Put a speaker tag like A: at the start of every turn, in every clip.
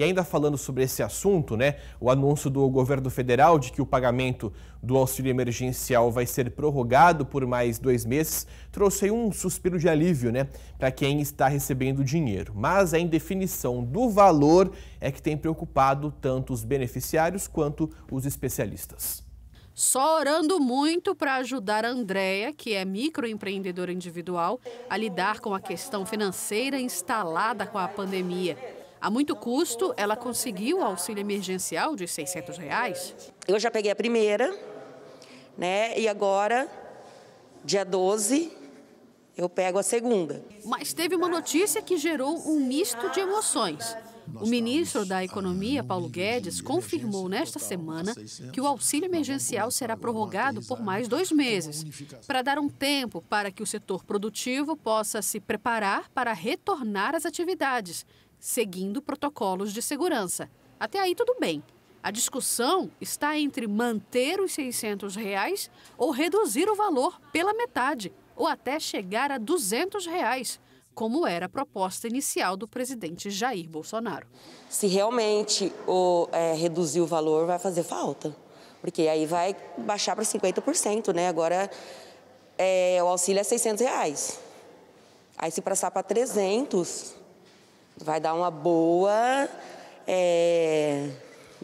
A: E ainda falando sobre esse assunto, né, o anúncio do governo federal de que o pagamento do auxílio emergencial vai ser prorrogado por mais dois meses trouxe um suspiro de alívio né, para quem está recebendo dinheiro. Mas a indefinição do valor é que tem preocupado tanto os beneficiários quanto os especialistas.
B: Só orando muito para ajudar a Andrea, que é microempreendedora individual, a lidar com a questão financeira instalada com a pandemia. A muito custo, ela conseguiu o auxílio emergencial de 600 reais. Eu já peguei a primeira,
C: né? E agora, dia 12, eu pego a segunda.
B: Mas teve uma notícia que gerou um misto de emoções. O ministro da Economia, Paulo Guedes, confirmou nesta semana que o auxílio emergencial será prorrogado por mais dois meses, para dar um tempo para que o setor produtivo possa se preparar para retornar às atividades seguindo protocolos de segurança. Até aí tudo bem. A discussão está entre manter os 600 reais ou reduzir o valor pela metade, ou até chegar a 200 reais, como era a proposta inicial do presidente Jair Bolsonaro.
C: Se realmente o, é, reduzir o valor, vai fazer falta, porque aí vai baixar para 50%, né? Agora é, o auxílio é 600 reais. Aí se passar para 300, Vai dar uma boa. É,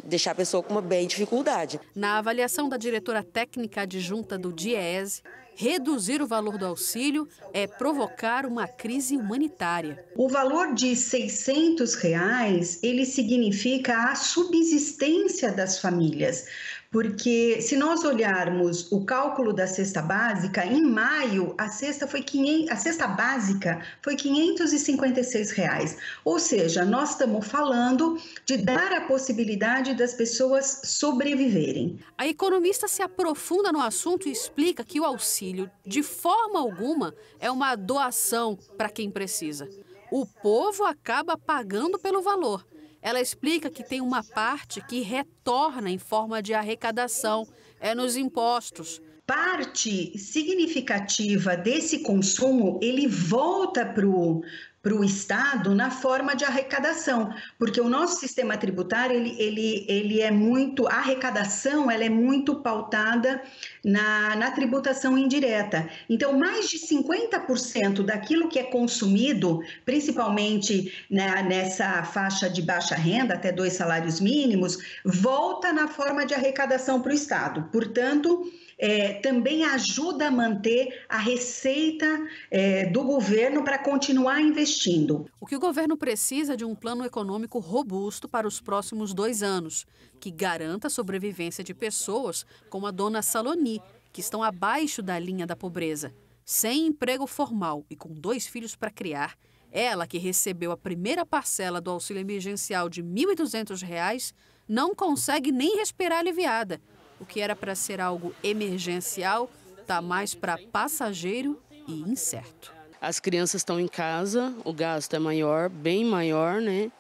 C: deixar a pessoa com uma bem dificuldade. Na avaliação da diretora
B: técnica adjunta do DIESE, Reduzir o valor do auxílio é provocar
D: uma crise humanitária. O valor de 600 reais, ele significa a subsistência das famílias, porque se nós olharmos o cálculo da cesta básica, em maio a cesta foi 500, a cesta básica foi 556 reais. Ou seja, nós estamos falando de dar a possibilidade das pessoas sobreviverem. A economista se
B: aprofunda no assunto e explica que o auxílio de forma alguma, é uma doação para quem precisa. O povo acaba pagando pelo valor. Ela explica que tem uma parte que retorna em forma de arrecadação, é nos
D: impostos. Parte significativa desse consumo ele volta para o para o Estado na forma de arrecadação, porque o nosso sistema tributário ele, ele, ele é muito a arrecadação, ela é muito pautada na, na tributação indireta. Então, mais de 50% daquilo que é consumido, principalmente né, nessa faixa de baixa renda, até dois salários mínimos, volta na forma de arrecadação para o Estado. Portanto, é, também ajuda a manter a receita é, do governo para continuar investindo investindo. O que o governo precisa é de um plano econômico robusto
B: para os próximos dois anos, que garanta a sobrevivência de pessoas como a dona Saloni, que estão abaixo da linha da pobreza. Sem emprego formal e com dois filhos para criar, ela que recebeu a primeira parcela do auxílio emergencial de R$ 1.200, não consegue nem respirar aliviada. O que era para ser algo emergencial está mais para passageiro
E: e incerto. As crianças estão em casa, o gasto é maior, bem maior, né?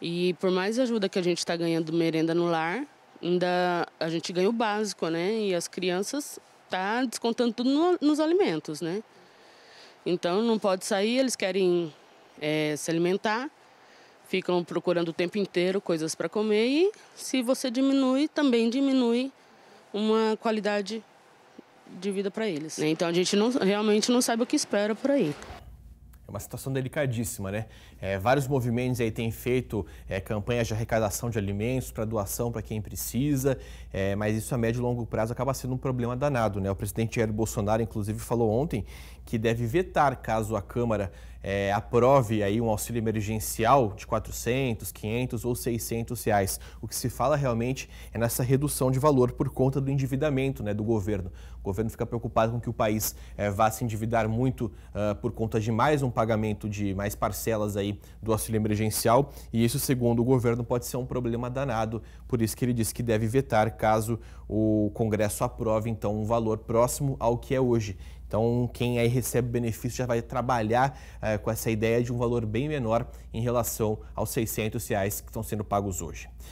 E: E por mais ajuda que a gente está ganhando merenda no lar, ainda a gente ganha o básico, né? E as crianças tá descontando tudo no, nos alimentos, né? Então não pode sair, eles querem é, se alimentar, ficam procurando o tempo inteiro coisas para comer e se você diminui, também diminui uma qualidade de vida para eles. Né, então a gente não, realmente não sabe o que espera por aí.
A: É uma situação delicadíssima, né? É, vários movimentos aí têm feito é, campanhas de arrecadação de alimentos para doação para quem precisa, é, mas isso a médio e longo prazo acaba sendo um problema danado, né? O presidente Jair Bolsonaro, inclusive, falou ontem que deve vetar caso a Câmara é, aprove aí um auxílio emergencial de 400, 500 ou 600 reais. O que se fala realmente é nessa redução de valor por conta do endividamento né, do governo. O governo fica preocupado com que o país é, vá se endividar muito uh, por conta de mais um pagamento de mais parcelas aí do auxílio emergencial e isso, segundo o governo, pode ser um problema danado. Por isso que ele diz que deve vetar caso o Congresso aprove então um valor próximo ao que é hoje. Então, quem aí recebe benefício já vai trabalhar é, com essa ideia de um valor bem menor em relação aos 600 reais que estão sendo pagos hoje.